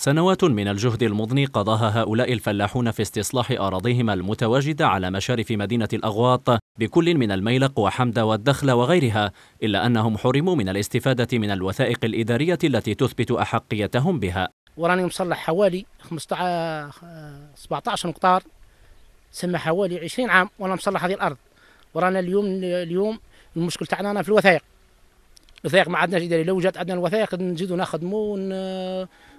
سنوات من الجهد المضني قضاها هؤلاء الفلاحون في استصلاح أراضيهم المتواجدة على مشارف مدينة الأغواط بكل من الميلق وحمدة والدخل وغيرها إلا أنهم حرموا من الاستفادة من الوثائق الإدارية التي تثبت أحقيتهم بها وراني مصلح حوالي 15 17 مقطار سمى حوالي 20 عام وانا مصلح هذه الأرض ورانا اليوم اليوم المشكل تاعنا في الوثائق الوثائق ما عندناش اداري لو جات عندنا الوثائق نزيدو نخدموا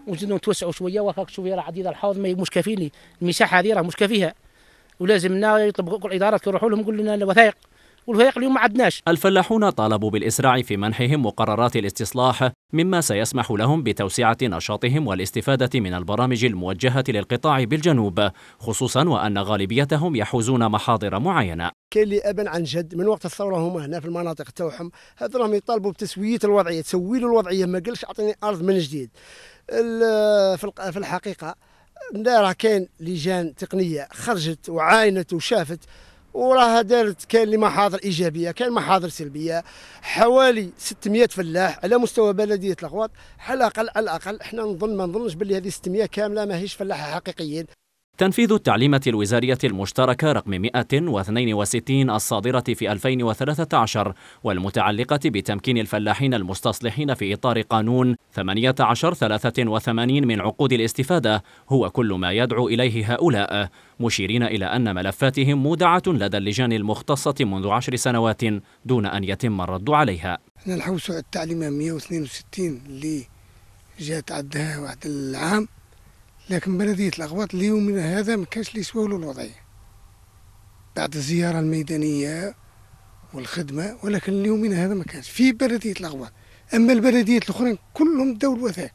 ونزيدو نتوسعوا شويه وفاك شويه راه عديد الحوض مش كافيني المساحه هذه راه مش كافيها ولازمنا يطلبوا الادارات يروحوا لهم يقول لنا الوثائق والوثائق اليوم ما عندناش الفلاحون طالبوا بالإسراع في منحهم مقررات الاستصلاح مما سيسمح لهم بتوسعة نشاطهم والاستفادة من البرامج الموجهة للقطاع بالجنوب خصوصا وأن غالبيتهم يحوزون محاضر معينة كاين اللي ابا عن جد من وقت الثوره هما هنا في المناطق تاعهم هذ راهم يطالبوا بتسويه الوضعيه تسوي له الوضعيه ما قالش اعطيني ارض من جديد في الحقيقه راه كاين لجان تقنيه خرجت وعاينت وشافت وراها دارت كاين محاضر ايجابيه كاين محاضر سلبيه حوالي 600 فلاح على مستوى بلديه الاغواط على الاقل على الاقل احنا نظن ما نظنش باللي هذه 600 كامله ماهيش فلاحه حقيقيين تنفيذ التعليمة الوزارية المشتركة رقم 162 الصادرة في 2013 والمتعلقة بتمكين الفلاحين المستصلحين في إطار قانون 1883 من عقود الاستفادة هو كل ما يدعو إليه هؤلاء مشيرين إلى أن ملفاتهم مودعة لدى اللجان المختصة منذ عشر سنوات دون أن يتم الرد عليها احنا الحوسة التعليمية 162 اللي جات عدها واحد العام لكن بلدية الأغواط ليومنا هذا ما كانش لي له الوضعية بعد الزيارة الميدانية والخدمة ولكن ليومنا هذا ما كانش في بلدية الأغواط أما البلديات الأخرين كلهم دول الوثائق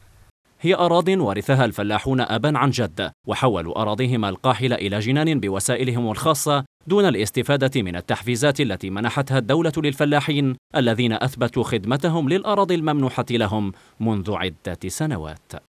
هي أراض ورثها الفلاحون أبا عن جد وحولوا أراضيهم القاحلة إلى جنان بوسائلهم الخاصة دون الاستفادة من التحفيزات التي منحتها الدولة للفلاحين الذين أثبتوا خدمتهم للأراضي الممنوحة لهم منذ عدة سنوات